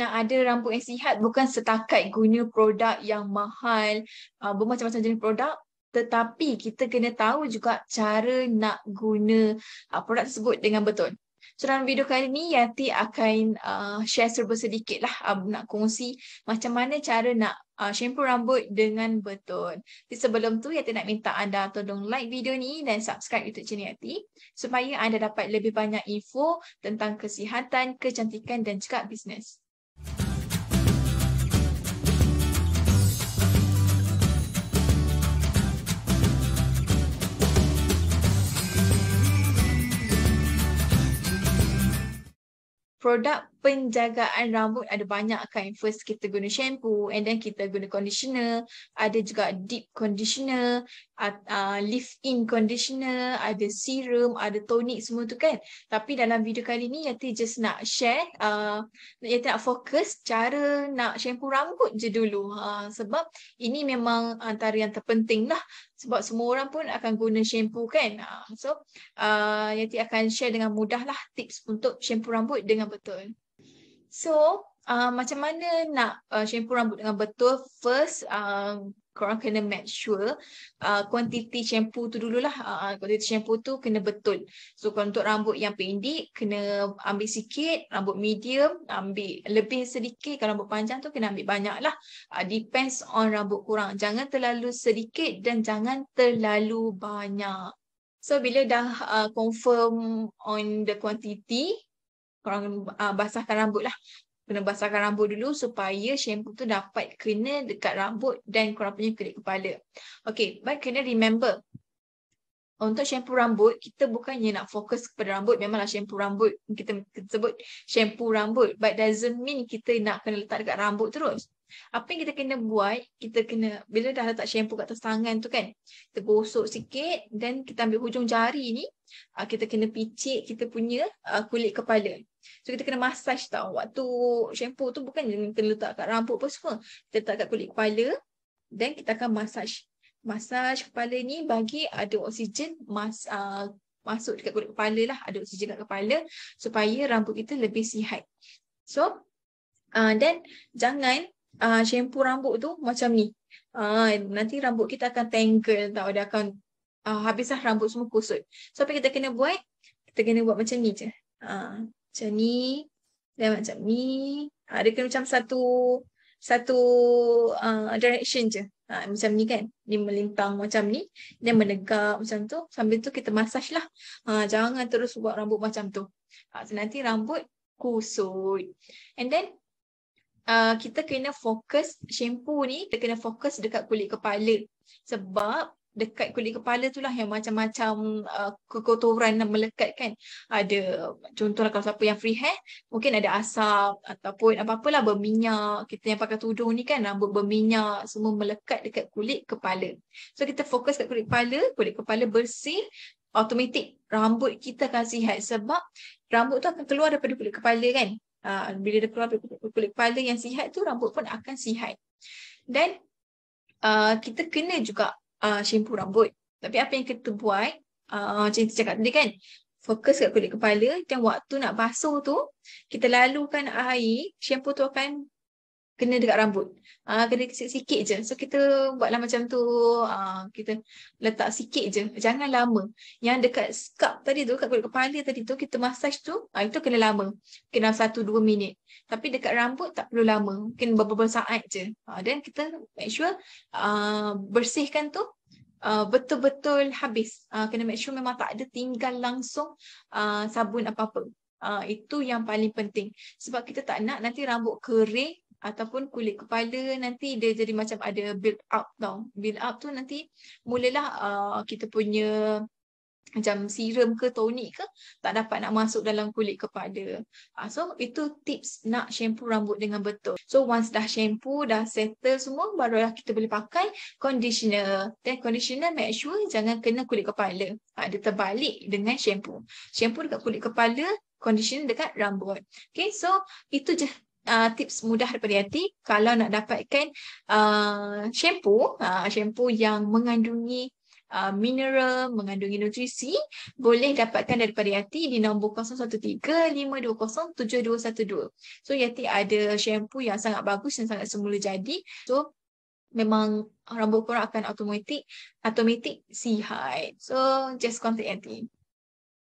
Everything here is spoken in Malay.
nak ada rambut yang sihat bukan setakat guna produk yang mahal, uh, bermacam-macam jenis produk tetapi kita kena tahu juga cara nak guna uh, produk tersebut dengan betul. So dalam video kali ni Yati akan uh, share serba sedikit lah uh, nak kongsi macam mana cara nak uh, shampoo rambut dengan betul. Jadi sebelum tu Yati nak minta anda tolong like video ni dan subscribe YouTube channel Yati supaya anda dapat lebih banyak info tentang kesihatan, kecantikan dan juga bisnes. product penjagaan rambut ada banyak kind. First kita guna shampoo and then kita guna conditioner. Ada juga deep conditioner, uh, uh, leave-in conditioner, ada serum, ada tonic semua tu kan. Tapi dalam video kali ni Yati just nak share, uh, Yati nak fokus cara nak shampoo rambut je dulu. Uh, sebab ini memang antara yang terpenting lah. Sebab semua orang pun akan guna shampoo kan. Uh, so uh, Yati akan share dengan mudah lah tips untuk shampoo rambut dengan betul. So uh, macam mana nak uh, shampoo rambut dengan betul First um, korang kena make sure Kuantiti uh, shampoo tu dululah Kuantiti uh, uh, Quantity shampoo tu kena betul So kalau untuk rambut yang pendek Kena ambil sikit Rambut medium ambil lebih sedikit Kalau rambut panjang tu kena ambil banyak lah uh, Depends on rambut kurang, Jangan terlalu sedikit dan jangan terlalu banyak So bila dah uh, confirm on the quantity korang uh, basahkan rambut lah. Kena basahkan rambut dulu supaya shampoo tu dapat kena dekat rambut dan korang punya kulit kepala. Okay, but kena remember. Untuk shampoo rambut, kita bukannya nak fokus kepada rambut. Memanglah shampoo rambut, kita, sebut shampoo rambut. But doesn't mean kita nak kena letak dekat rambut terus. Apa yang kita kena buat, kita kena bila dah letak shampoo kat atas tangan tu kan, kita gosok sikit dan kita ambil hujung jari ni, ah, kita kena picit kita punya ah, kulit kepala. So kita kena massage tau waktu shampoo tu bukan je kena letak kat rambut pun semua. Kita letak kat kulit kepala then kita akan massage. Massage kepala ni bagi ada oksigen mas, uh, masuk dekat kulit kepala lah. Ada oksigen kat kepala supaya rambut kita lebih sihat. So dan uh, jangan uh, shampoo rambut tu macam ni. Uh, nanti rambut kita akan tangle tau. Dia akan uh, habislah rambut semua kusut. So apa kita kena buat? Kita kena buat macam ni je. Uh, macam ni dan macam ni ha, dia kena macam satu satu uh, direction je ha, macam ni kan dia melintang macam ni dia menegak macam tu sambil tu kita massage lah ha, jangan terus buat rambut macam tu ha, so nanti rambut kusut and then uh, kita kena fokus shampoo ni kita kena fokus dekat kulit kepala sebab dekat kulit kepala tu lah yang macam-macam uh, kekotoran yang melekat kan ada contohlah kalau siapa yang free hair mungkin ada asap ataupun apa-apalah berminyak kita yang pakai tudung ni kan rambut berminyak semua melekat dekat kulit kepala so kita fokus kat kulit kepala kulit kepala bersih automatik rambut kita akan sihat sebab rambut tu akan keluar daripada kulit kepala kan uh, bila dia keluar daripada kulit kepala yang sihat tu rambut pun akan sihat dan uh, kita kena juga uh, shampoo rambut. Tapi apa yang kita buat, uh, macam kita cakap tadi kan, fokus kat kulit kepala dan waktu nak basuh tu, kita lalukan air, shampoo tu akan kena dekat rambut. Ah uh, kena sikit-sikit je. So kita buatlah macam tu. Ah uh, kita letak sikit je. Jangan lama. Yang dekat scalp tadi tu, dekat kulit kepala tadi tu kita massage tu, ah uh, itu kena lama. Kena 1 2 minit. Tapi dekat rambut tak perlu lama. Mungkin beberapa saat je. Ah uh, dan kita make sure uh, bersihkan tu Uh, betul-betul habis. Uh, kena make sure memang tak ada tinggal langsung uh, sabun apa-apa. Uh, itu yang paling penting. Sebab kita tak nak nanti rambut kering ataupun kulit kepala nanti dia jadi macam ada build up tau. Build up tu nanti mulalah uh, kita punya macam serum ke tonik ke tak dapat nak masuk dalam kulit kepala. Uh, so itu tips nak shampoo rambut dengan betul. So once dah shampoo, dah settle semua barulah kita boleh pakai conditioner. Then conditioner make sure jangan kena kulit kepala. Uh, dia terbalik dengan shampoo. Shampoo dekat kulit kepala, conditioner dekat rambut. Okay so itu je uh, tips mudah daripada Yati kalau nak dapatkan uh, shampoo, uh, shampoo yang mengandungi Uh, mineral mengandungi nutrisi boleh dapatkan daripada Yati di nombor 0135207212. So Yati ada shampoo yang sangat bagus dan sangat semula jadi. So memang rambut korang akan automatic automatic sihat. So just contact Yati.